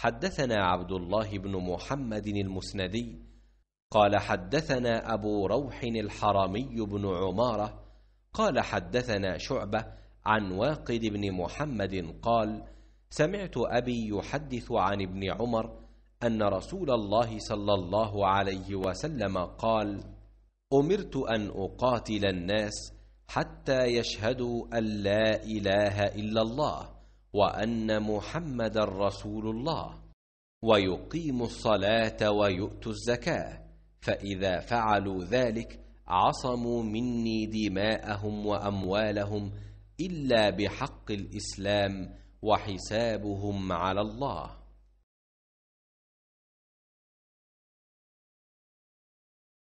حدثنا عبد الله بن محمد المسندي قال حدثنا أبو روح الحرمي بن عمارة قال حدثنا شعبة عن واقد بن محمد قال سمعت أبي يحدث عن ابن عمر أن رسول الله صلى الله عليه وسلم قال أمرت أن أقاتل الناس حتى يشهدوا أن لا إله إلا الله وأن محمد رسول الله ويقيم الصلاة ويؤت الزكاة فإذا فعلوا ذلك عصموا مني دماءهم وأموالهم إلا بحق الإسلام وحسابهم على الله